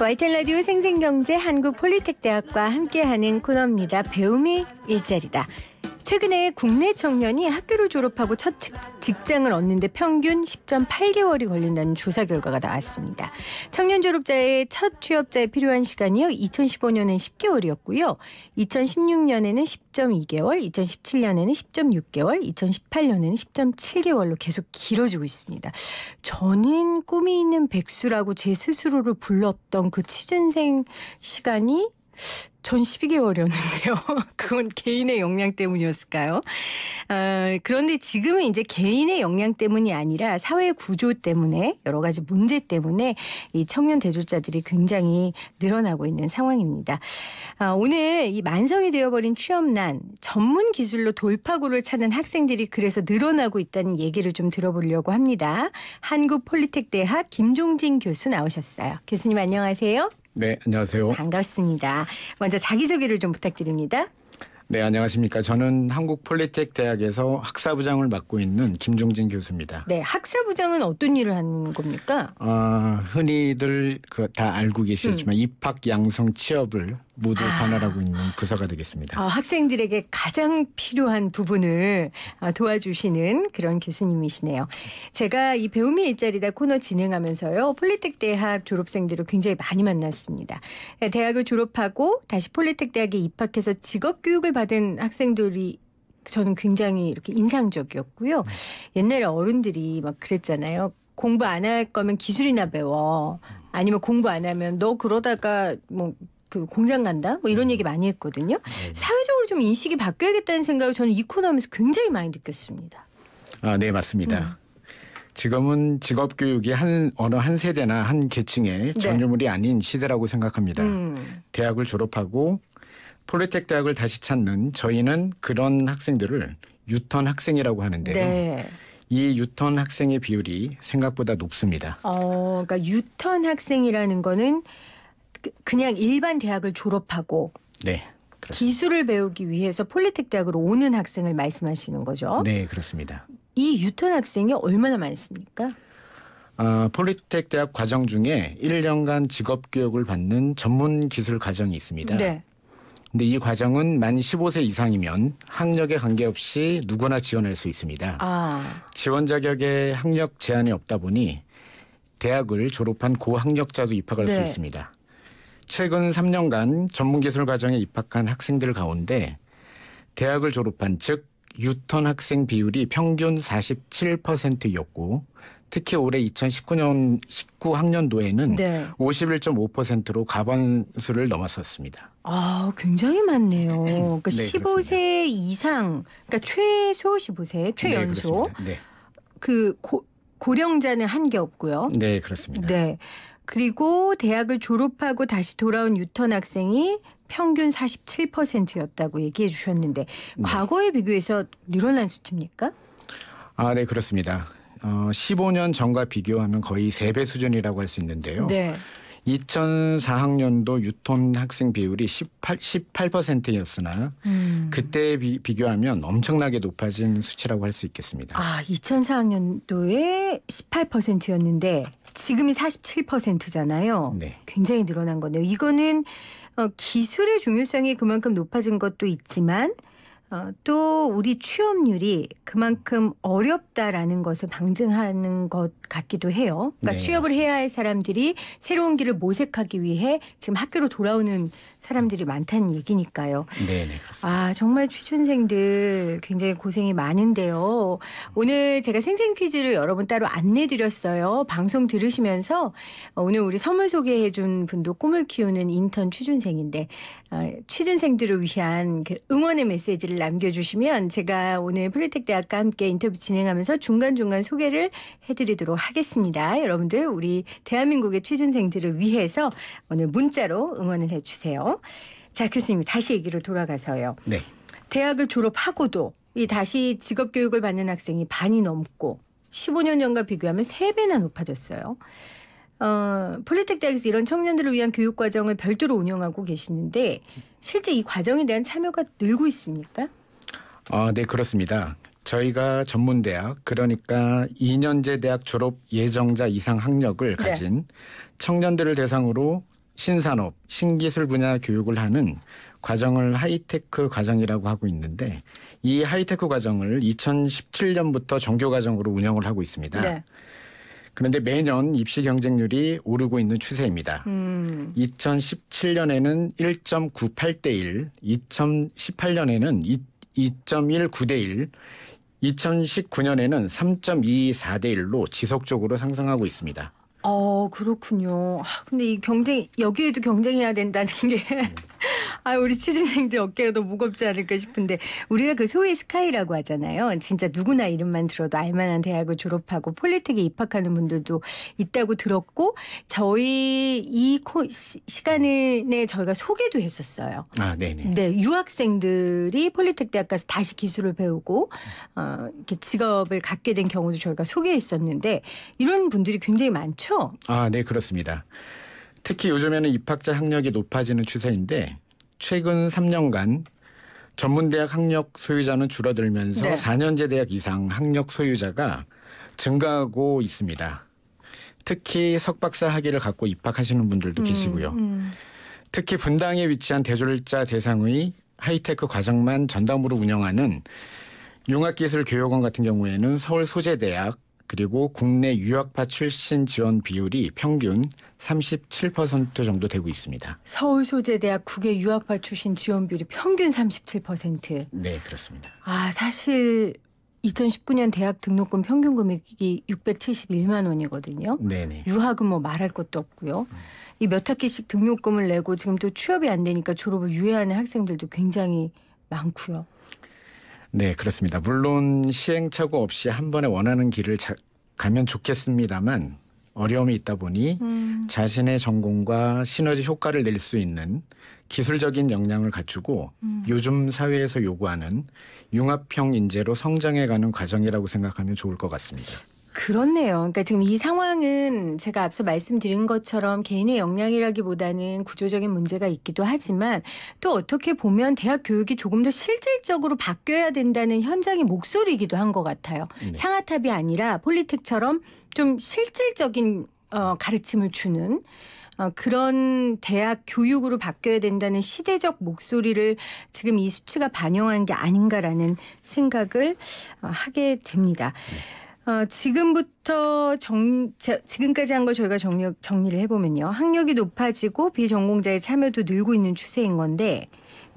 와이텔 라디오 생생경제 한국폴리텍대학과 함께하는 코너입니다. 배움이 일자리다. 최근에 국내 청년이 학교를 졸업하고 첫 직장을 얻는데 평균 10.8개월이 걸린다는 조사 결과가 나왔습니다. 청년 졸업자의 첫 취업자에 필요한 시간이 2015년엔 10개월이었고요. 2016년에는 10.2개월, 2017년에는 10.6개월, 2018년에는 10.7개월로 계속 길어지고 있습니다. 저는 꿈이 있는 백수라고 제 스스로를 불렀던 그 취준생 시간이 전 12개월이었는데요. 그건 개인의 역량 때문이었을까요? 아, 그런데 지금은 이제 개인의 역량 때문이 아니라 사회 구조 때문에 여러 가지 문제 때문에 이 청년 대졸자들이 굉장히 늘어나고 있는 상황입니다. 아, 오늘 이 만성이 되어버린 취업난 전문 기술로 돌파구를 찾는 학생들이 그래서 늘어나고 있다는 얘기를 좀 들어보려고 합니다. 한국폴리텍 대학 김종진 교수 나오셨어요. 교수님 안녕하세요. 네, 안녕하세요. 반갑습니다. 먼저 자기소개를 좀 부탁드립니다. 네, 안녕하십니까. 저는 한국 폴리텍 대학에서 학사부장을 맡고 있는 김종진 교수입니다. 네, 학사부장은 어떤 일을 하는 겁니까? 아, 흔히들 그다 알고 계시지만 음. 입학 양성 취업을 모두 아. 관할하고 있는 부서가 되겠습니다. 아, 학생들에게 가장 필요한 부분을 아, 도와주시는 그런 교수님이시네요. 제가 이 배움의 일자리다 코너 진행하면서요. 폴리텍 대학 졸업생들을 굉장히 많이 만났습니다. 네, 대학을 졸업하고 다시 폴리텍 대학에 입학해서 직업 교육을 받 받은 학생들이 저는 굉장히 이렇게 인상적이었고요. 네. 옛날에 어른들이 막 그랬잖아요. 공부 안 할 거면 기술이나 배워. 아니면 공부 안 하면 너 그러다가 뭐 그 공장 간다? 뭐 이런 음. 얘기 많이 했거든요. 네. 사회적으로 좀 인식이 바뀌어야겠다는 생각을 저는 이 코너 하면서 굉장히 많이 느꼈습니다. 아, 네, 맞습니다. 음. 지금은 직업 교육이 한 어느 한 세대나 한 계층의 네. 전유물이 네. 아닌 시대라고 생각합니다. 음. 대학을 졸업하고 폴리텍 대학을 다시 찾는 저희는 그런 학생들을 유턴 학생이라고 하는데요. 네. 이 유턴 학생의 비율이 생각보다 높습니다. 어, 그러니까 유턴 학생이라는 거는 그, 그냥 일반 대학을 졸업하고 네. 그렇습니다. 기술을 배우기 위해서 폴리텍 대학으로 오는 학생을 말씀하시는 거죠? 네, 그렇습니다. 이 유턴 학생이 얼마나 많습니까? 아, 폴리텍 대학 과정 중에 1년간 직업 교육을 받는 전문 기술 과정이 있습니다. 네. 근데 이 과정은 만 15세 이상이면 학력에 관계없이 누구나 지원할 수 있습니다. 아. 지원 자격에 학력 제한이 없다 보니 대학을 졸업한 고학력자도 입학할 네. 수 있습니다. 최근 3년간 전문기술 과정에 입학한 학생들 가운데 대학을 졸업한 즉 유턴 학생 비율이 평균 47%였고 특히 올해 2019년 19학년도에는 네. 51.5%로 가반수를 넘었었습니다. 아, 굉장히 많네요. 그러니까 네, 15세 이상, 그러니까 최소 15세, 최연소. 네, 그 고, 고령자는 한게 없고요. 네, 그렇습니다. 네. 그리고 대학을 졸업하고 다시 돌아온 유턴 학생이 평균 47%였다고 얘기해 주셨는데 네. 과거에 비교해서 늘어난 수치입니까? 아, 네, 그렇습니다. 어, 15년 전과 비교하면 거의 3배 수준이라고 할 수 있는데요. 네. 2004학년도 유통 학생 비율이 18, 18%였으나 음. 그때 비, 비교하면 엄청나게 높아진 수치라고 할 수 있겠습니다. 아, 2004학년도에 18%였는데 지금이 47%잖아요. 네. 굉장히 늘어난 거네요. 이거는 어, 기술의 중요성이 그만큼 높아진 것도 있지만 어, 또 우리 취업률이 그만큼 어렵다라는 것을 방증하는 것 같기도 해요. 그러니까 네, 취업을 맞습니다. 해야 할 사람들이 새로운 길을 모색하기 위해 지금 학교로 돌아오는 사람들이 많다는 얘기니까요. 네, 네. 그렇습니다. 아 정말 취준생들 굉장히 고생이 많은데요. 오늘 제가 생생 퀴즈를 여러분 따로 안내드렸어요. 방송 들으시면서 오늘 우리 선물 소개해준 분도 꿈을 키우는 인턴 취준생인데 어, 취준생들을 위한 그 응원의 메시지를 남겨주시면 제가 오늘 플리텍 대학과 함께 인터뷰 진행하면서 중간중간 소개를 해드리도록 하겠습니다. 여러분들 우리 대한민국의 취준생들을 위해서 오늘 문자로 응원을 해주세요. 자 교수님 다시 얘기로 돌아가서요. 네. 대학을 졸업하고도 이 다시 직업 교육을 받는 학생이 반이 넘고 15년 전과 비교하면 3배나 높아졌어요. 어, 폴리텍 대학에서 이런 청년들을 위한 교육 과정을 별도로 운영하고 계시는데 실제 이 과정에 대한 참여가 늘고 있습니까? 어, 네 그렇습니다. 저희가 전문 대학 그러니까 2년제 대학 졸업 예정자 이상 학력을 네. 가진 네. 청년들을 대상으로 신산업, 신기술 분야 교육을 하는 과정을 하이테크 과정이라고 하고 있는데 이 하이테크 과정을 2017년부터 정교 과정으로 운영을 하고 있습니다. 네. 그런데 매년 입시 경쟁률이 오르고 있는 추세입니다. 음. 2017년에는 1.98대 1, 2018년에는 2, 1 9대 1, 2019년에는 3.24대 1로 지속적으로 상승하고 있습니다. 어, 그렇군요. 아, 근데 이 경쟁, 여기에도 경쟁해야 된다는 게. 네. 아, 우리 취준생들 어깨가더 무겁지 않을까 싶은데 우리가 그 소위 스카이라고 하잖아요. 진짜 누구나 이름만 들어도 알만한 대학을 졸업하고 폴리텍에 입학하는 분들도 있다고 들었고 저희 이 코, 시간에 저희가 소개도 했었어요. 아, 네네. 네, 유학생들이 폴리텍 대학 가서 다시 기술을 배우고 어, 이렇게 직업을 갖게 된 경우도 저희가 소개했었는데 이런 분들이 굉장히 많죠. 아, 네, 그렇습니다. 특히 요즘에는 입학자 학력이 높아지는 추세인데 최근 3년간 전문대학 학력 소유자는 줄어들면서 네. 4년제 대학 이상 학력 소유자가 증가하고 있습니다. 특히 석박사 학위를 갖고 입학하시는 분들도 음, 계시고요. 음. 특히 분당에 위치한 대졸자 대상의 하이테크 과정만 전담으로 운영하는 융합기술교육원 같은 경우에는 서울 소재대학 그리고 국내 유학파 출신 지원 비율이 평균 37% 정도 되고 있습니다. 서울 소재대학 국외 유학파 출신 지원비율이 평균 37%. 네, 그렇습니다. 아, 사실 2019년 대학 등록금 평균 금액이 671만 원이거든요. 네네. 네. 유학은 뭐 말할 것도 없고요. 음. 이몇 학기씩 등록금을 내고 지금 또 취업이 안 되니까 졸업을 유예하는 학생들도 굉장히 많고요. 네, 그렇습니다. 물론 시행착오 없이 한 번에 원하는 길을 자, 가면 좋겠습니다만 어려움이 있다 보니 음. 자신의 전공과 시너지 효과를 낼 수 있는 기술적인 역량을 갖추고 음. 요즘 사회에서 요구하는 융합형 인재로 성장해가는 과정이라고 생각하면 좋을 것 같습니다. 그렇네요. 그러니까 지금 이 상황은 제가 앞서 말씀드린 것처럼 개인의 역량이라기보다는 구조적인 문제가 있기도 하지만 또 어떻게 보면 대학 교육이 조금 더 실질적으로 바뀌어야 된다는 현장의 목소리이기도 한 것 같아요. 네. 상아탑이 아니라 폴리텍처럼 좀 실질적인 어, 가르침을 주는 어, 그런 대학 교육으로 바뀌어야 된다는 시대적 목소리를 지금 이 수치가 반영한 게 아닌가라는 생각을 어, 하게 됩니다. 네. 어, 지금부터 정, 자, 지금까지 한 걸 저희가 정리, 정리를 해보면요. 학력이 높아지고 비전공자의 참여도 늘고 있는 추세인 건데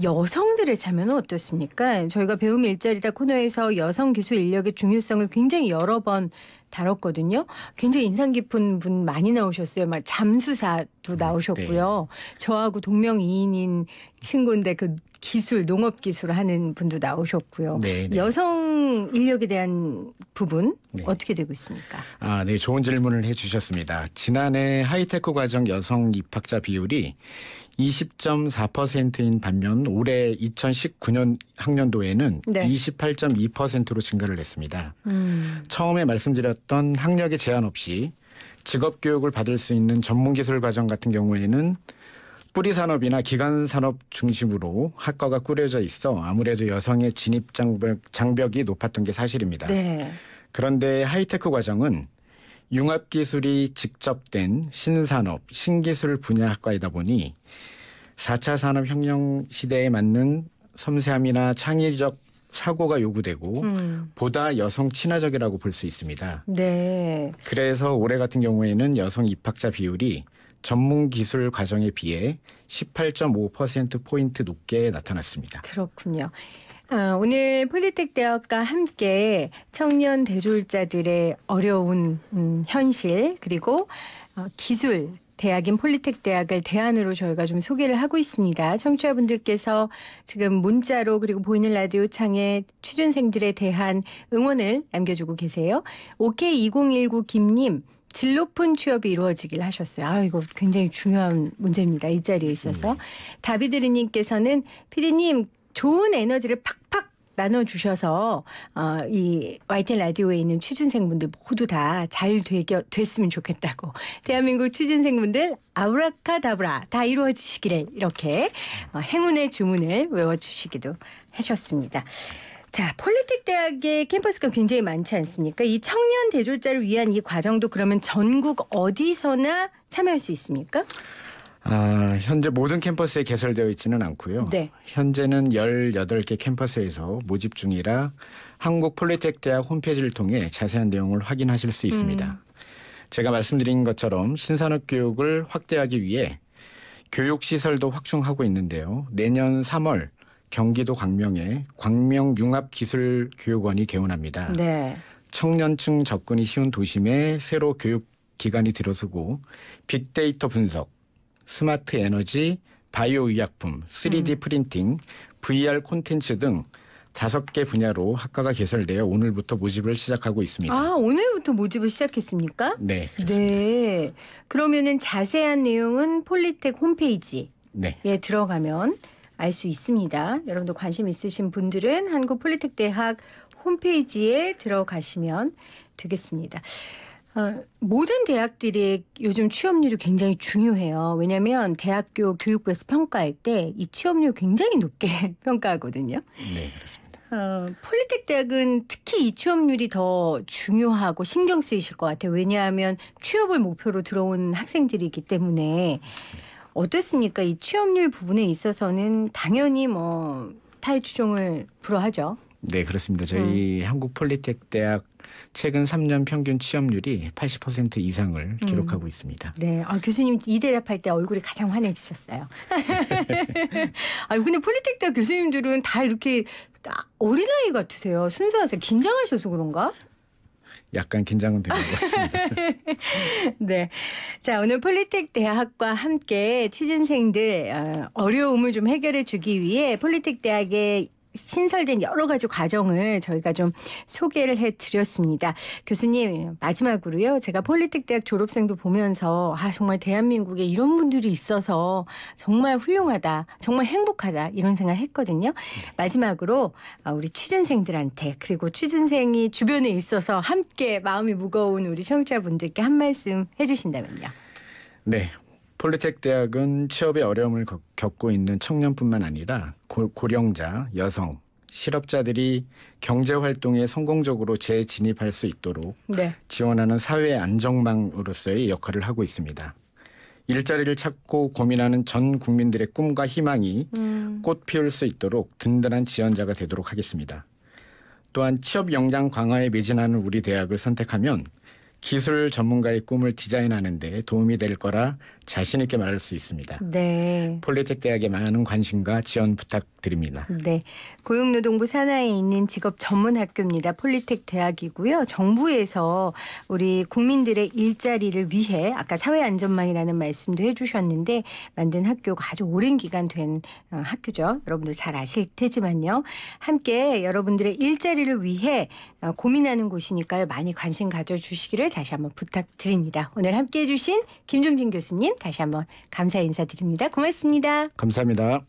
여성들의 참여는 어떻습니까? 저희가 배움 일자리다 코너에서 여성 기술 인력의 중요성을 굉장히 여러 번 다뤘거든요. 굉장히 인상 깊은 분 많이 나오셨어요. 막 잠수사도 음, 나오셨고요. 네. 저하고 동명이인인 친구인데 그 기술, 농업 기술 하는 분도 나오셨고요. 네, 네. 여성 인력에 대한 부분 네. 어떻게 되고 있습니까? 아, 네, 좋은 질문을 해주셨습니다. 지난해 하이테크 과정 여성 입학자 비율이 20.4%인 반면 올해 2019년 학년도에는 네. 28.2%로 증가를 했습니다. 음. 처음에 말씀드렸던 학력의 제한 없이 직업 교육을 받을 수 있는 전문 기술 과정 같은 경우에는 뿌리 산업이나 기간 산업 중심으로 학과가 꾸려져 있어 아무래도 여성의 진입 장벽, 장벽이 높았던 게 사실입니다. 네. 그런데 하이테크 과정은 융합기술이 직접된 신산업, 신기술 분야학과이다 보니 4차 산업혁명 시대에 맞는 섬세함이나 창의적 사고가 요구되고 음. 보다 여성 친화적이라고 볼 수 있습니다. 네. 그래서 올해 같은 경우에는 여성 입학자 비율이 전문 기술 과정에 비해 18.5% 포인트 높게 나타났습니다. 그렇군요. 아, 오늘 폴리텍 대학과 함께 청년 대졸자들의 어려운 음, 현실 그리고 어, 기술 대학인 폴리텍 대학을 대안으로 저희가 좀 소개를 하고 있습니다. 청취자분들께서 지금 문자로 그리고 보이는 라디오 창에 취준생들에 대한 응원을 남겨주고 계세요. OK2019 김님 질 높은 취업이 이루어지길 하셨어요. 아, 이거 굉장히 중요한 문제입니다. 일자리에 있어서. 음. 다비드리님께서는 피디님 좋은 에너지를 팍팍 나눠주셔서 어, 이 YTN 라디오에 있는 취준생분들 모두 다잘 됐으면 좋겠다고 대한민국 취준생분들 아브라카다브라 다 이루어지시기를 이렇게 어, 행운의 주문을 외워주시기도 하셨습니다. 자, 폴리틱 대학의 캠퍼스가 굉장히 많지 않습니까? 이 청년 대졸자를 위한 이 과정도 그러면 전국 어디서나 참여할 수 있습니까? 아, 현재 모든 캠퍼스에 개설되어 있지는 않고요. 네. 현재는 18개 캠퍼스에서 모집 중이라 한국 폴리텍 대학 홈페이지를 통해 자세한 내용을 확인하실 수 있습니다. 음. 제가 말씀드린 것처럼 신산업 교육을 확대하기 위해 교육 시설도 확충하고 있는데요. 내년 3월 경기도 광명에 광명융합기술교육원이 개원합니다. 네. 청년층 접근이 쉬운 도심에 새로 교육 기관이 들어서고 빅데이터 분석, 스마트 에너지, 바이오 의약품, 3D 음. 프린팅, VR 콘텐츠 등 다섯 개 분야로 학과가 개설되어 오늘부터 모집을 시작하고 있습니다. 아, 오늘부터 모집을 시작했습니까? 네. 그렇습니다. 네. 그러면은 자세한 내용은 폴리텍 홈페이지에 네. 들어가면 알 수 있습니다. 여러분도 관심 있으신 분들은 한국 폴리텍 대학 홈페이지에 들어가시면 되겠습니다. 어, 모든 대학들이 요즘 취업률이 굉장히 중요해요. 왜냐하면 대학교 교육부에서 평가할 때 이 취업률 굉장히 높게 평가하거든요. 네, 그렇습니다. 어, 폴리텍 대학은 특히 이 취업률이 더 중요하고 신경 쓰이실 것 같아요. 왜냐하면 취업을 목표로 들어온 학생들이기 때문에 어떻습니까이 취업률 부분에 있어서는 당연히 뭐 타의 추종을 불허하죠. 네, 그렇습니다. 저희 음. 한국 폴리텍 대학 최근 3년 평균 취업률이 80% 이상을 음. 기록하고 음. 있습니다. 네, 아, 교수님 이 대답할 때 얼굴이 가장 환해지셨어요. 아, 근데 폴리텍 대학 교수님들은 다 이렇게 아, 어린아이 같으세요. 순수하세요. 긴장하셔서 그런가? 약간 긴장은 되는 것 같습니다. 네. 자, 오늘 폴리텍 대학과 함께 취준생들 어, 어려움을 좀 해결해 주기 위해 폴리텍 대학의 신설된 여러 가지 과정을 저희가 좀 소개를 해드렸습니다. 교수님 마지막으로요. 제가 폴리텍 대학 졸업생도 보면서 아 정말 대한민국에 이런 분들이 있어서 정말 훌륭하다, 정말 행복하다 이런 생각했거든요. 마지막으로 어, 우리 취준생들한테 그리고 취준생이 주변에 있어서 함께 마음이 무거운 우리 청취자분들께 한 말씀 해주신다면요. 네, 폴리텍 대학은 취업의 어려움을 겪고 있는 청년뿐만 아니라 고, 고령자, 여성, 실업자들이 경제 활동에 성공적으로 재진입할 수 있도록 네. 지원하는 사회 안정망으로서의 역할을 하고 있습니다. 일자리를 찾고 고민하는 전 국민들의 꿈과 희망이 음. 꽃 피울 수 있도록 든든한 지원자가 되도록 하겠습니다. 또한 취업 역량 강화에 매진하는 우리 대학을 선택하면 기술 전문가의 꿈을 디자인하는 데 도움이 될 거라 자신 있게 말할 수 있습니다. 네. 폴리텍 대학에 많은 관심과 지원 부탁드립니다. 네. 고용노동부 산하에 있는 직업 전문 학교입니다. 폴리텍 대학이고요. 정부에서 우리 국민들의 일자리를 위해 아까 사회 안전망이라는 말씀도 해 주셨는데 만든 학교가 아주 오랜 기간 된 어, 학교죠. 여러분들 잘 아실 테지만요. 함께 여러분들의 일자리를 위해 어, 고민하는 곳이니까요. 많이 관심 가져 주시기를 연구를 다시 한번 부탁드립니다. 오늘 함께 해주신 김종진 교수님 다시 한번 감사 인사드립니다. 고맙습니다. 감사합니다.